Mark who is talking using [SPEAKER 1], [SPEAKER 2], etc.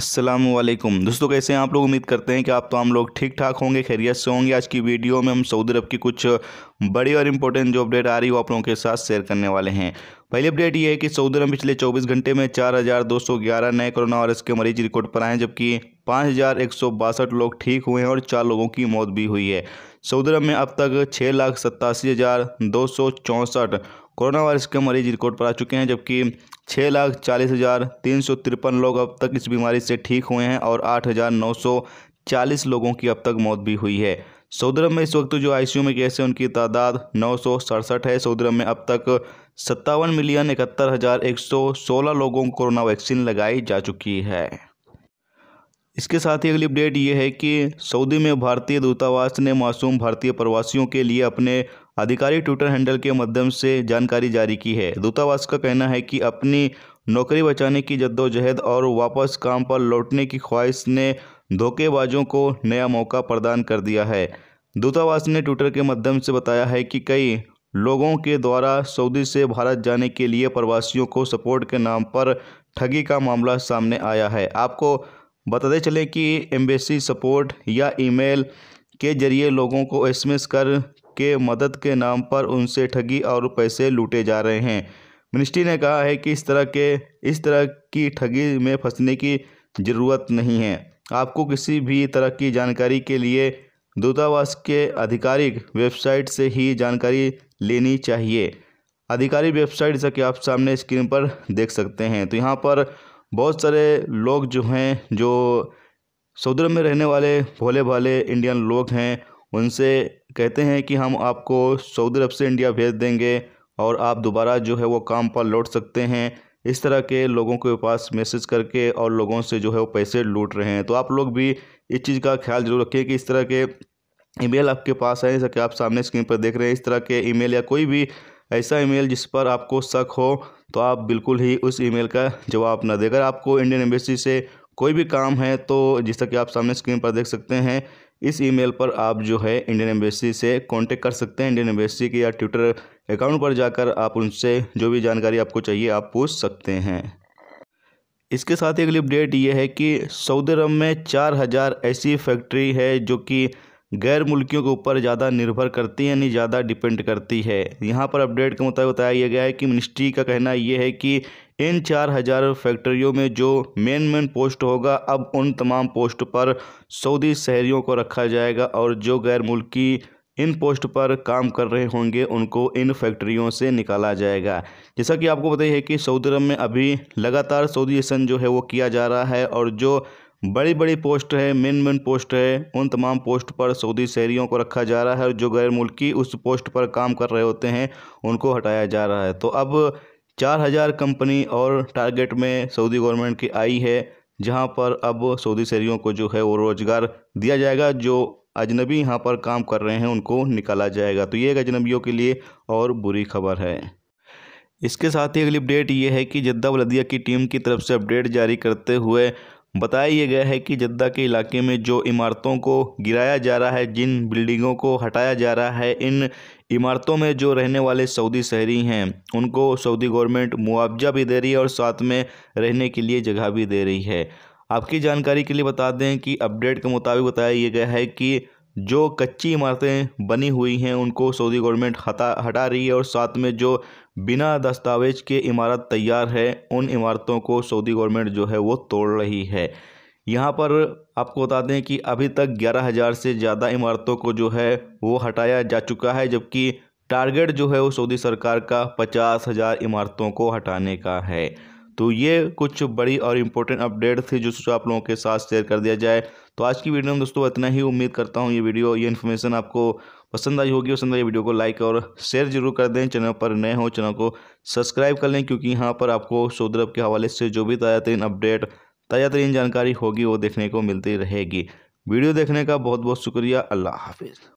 [SPEAKER 1] असलम दोस्तों कैसे हैं आप लोग उम्मीद करते हैं कि आप तमाम लोग ठीक ठाक होंगे खैरियत से होंगे आज की वीडियो में हम सऊदी अरब की कुछ बड़ी और इम्पोर्टेंट जो अपडेट आ रही है वो आप लोगों के साथ शेयर करने वाले हैं पहली अपडेट ये है कि सऊदी अरब पिछले 24 घंटे में 4,211 नए कोरोना वायरस के मरीज रिकॉर्ड पर आए जबकि पाँच लोग ठीक हुए हैं और चार लोगों की मौत भी हुई है सऊदी अरब में अब तक छः लाख सत्तासी हज़ार दो सौ चौंसठ कोरोना वायरस के मरीज रिकॉर्ड पर आ चुके हैं जबकि छः लाख चालीस हज़ार तीन सौ तिरपन लोग अब तक इस बीमारी से ठीक हुए हैं और आठ हज़ार नौ सौ चालीस लोगों की अब तक मौत भी हुई है सऊदी अरब में इस वक्त जो आईसीयू में केस है उनकी तादाद नौ सौ सड़सठ है सऊदी अरब में अब तक सत्तावन मिलियन इकहत्तर हज़ार एक सौ सोलह लोगों को कोरोना वैक्सीन लगाई जा चुकी है इसके साथ ही अगली अपडेट ये है कि सऊदी में भारतीय दूतावास ने मासूम भारतीय प्रवासियों के लिए अपने आधिकारिक ट्विटर हैंडल के माध्यम से जानकारी जारी की है दूतावास का कहना है कि अपनी नौकरी बचाने की जद्दोजहद और वापस काम पर लौटने की ख्वाहिश ने धोखेबाजों को नया मौका प्रदान कर दिया है दूतावास ने ट्विटर के माध्यम से बताया है कि कई लोगों के द्वारा सऊदी से भारत जाने के लिए प्रवासियों को सपोर्ट के नाम पर ठगी का मामला सामने आया है आपको बताते चलें कि एम्बेसी सपोर्ट या ईमेल के जरिए लोगों को एसएमएस कर के मदद के नाम पर उनसे ठगी और पैसे लूटे जा रहे हैं मिनिस्ट्री ने कहा है कि इस तरह के इस तरह की ठगी में फंसने की ज़रूरत नहीं है आपको किसी भी तरह की जानकारी के लिए दूतावास के आधिकारिक वेबसाइट से ही जानकारी लेनी चाहिए आधिकारिक वेबसाइट जैसा कि आप सामने स्क्रीन पर देख सकते हैं तो यहाँ पर बहुत सारे लोग जो हैं जो सऊदी में रहने वाले भोले भाले इंडियन लोग हैं उनसे कहते हैं कि हम आपको सऊदी अरब से इंडिया भेज देंगे और आप दोबारा जो है वो काम पर लौट सकते हैं इस तरह के लोगों के पास मैसेज करके और लोगों से जो है वो पैसे लूट रहे हैं तो आप लोग भी इस चीज़ का ख्याल जरूर रखिए कि इस तरह के ईमेल आपके पास आए जैसा कि आप सामने स्क्रीन पर देख रहे हैं इस तरह के ईमेल या कोई भी ऐसा ईमेल जिस पर आपको शक हो तो आप बिल्कुल ही उस ईमेल का जवाब ना देकर आपको इंडियन एम्बेसी से कोई भी काम है तो जैसा कि आप सामने स्क्रीन पर देख सकते हैं इस ईमेल पर आप जो है इंडियन एम्बेसी से कांटेक्ट कर सकते हैं इंडियन एम्बेसी के या ट्विटर अकाउंट पर जाकर आप उनसे जो भी जानकारी आपको चाहिए आप पूछ सकते हैं इसके साथ ही अगली अपडेट ये है कि सऊदी अरब में चार हज़ार ऐसी फैक्ट्री है जो कि गैर मुल्कियों के ऊपर ज़्यादा निर्भर करती है यानी ज़्यादा डिपेंड करती है यहाँ पर अपडेट के मुताबिक बताया गया है कि मिनिस्ट्री का कहना यह है कि इन चार हज़ार फैक्ट्रियों में जो मेन मेन पोस्ट होगा अब उन तमाम पोस्ट पर सऊदी शहरियों को रखा जाएगा और जो गैर मुल्की इन पोस्ट पर काम कर रहे होंगे उनको इन फैक्ट्रियों से निकाला जाएगा जैसा कि आपको बताइए कि सऊदी अरब में अभी लगातार सऊदी एसन जो है वो किया जा रहा है और जो बड़ी बड़ी पोस्ट है मेन मेन पोस्ट है उन तमाम पोस्ट पर सऊदी शहरियों को रखा जा रहा है और जो गैर मुल्की उस पोस्ट पर काम कर रहे होते हैं उनको हटाया जा रहा है तो अब चार हज़ार कंपनी और टारगेट में सऊदी गवर्नमेंट की आई है जहां पर अब सऊदी शहरियों को जो है वो रोज़गार दिया जाएगा जो अजनबी यहाँ पर काम कर रहे हैं उनको निकाला जाएगा तो ये एक अजनबियों के लिए और बुरी खबर है इसके साथ ही अगली अपडेट ये है कि जद्दा वलदिया की टीम की तरफ से अपडेट जारी करते हुए बताया गया है कि जद्दा के इलाके में जो इमारतों को गिराया जा रहा है जिन बिल्डिंगों को हटाया जा रहा है इन इमारतों में जो रहने वाले सऊदी शहरी हैं उनको सऊदी गवर्नमेंट मुआवजा भी दे रही है और साथ में रहने के लिए जगह भी दे रही है आपकी जानकारी के लिए बता दें कि अपडेट के मुताबिक बताया गया है कि जो कच्ची इमारतें बनी हुई हैं उनको सऊदी गवर्नमेंट हटा हटा रही है और साथ में जो बिना दस्तावेज़ के इमारत तैयार है उन इमारतों को सऊदी गवर्नमेंट जो है वो तोड़ रही है यहाँ पर आपको बता दें कि अभी तक ग्यारह हज़ार से ज़्यादा इमारतों को जो है वो हटाया जा चुका है जबकि टारगेट जो है वो सऊदी सरकार का पचास हज़ार इमारतों को हटाने का है तो ये कुछ बड़ी और इम्पोर्टेंट अपडेट थी जो आप लोगों के साथ शेयर कर दिया जाए तो आज की वीडियो में दोस्तों इतना ही उम्मीद करता हूँ ये वीडियो ये इन्फॉर्मेशन आपको पसंद आई होगी पसंद आई वीडियो को लाइक और शेयर जरूर कर दें चैनल पर नए हो चैनल को सब्सक्राइब कर लें क्योंकि यहाँ पर आपको सोदरभ के हवाले से जो भी ताज़ा तरीन अपडेट ताज़ा तरीन जानकारी होगी वो देखने को मिलती रहेगी वीडियो देखने का बहुत बहुत शुक्रिया अल्लाह हाफिज़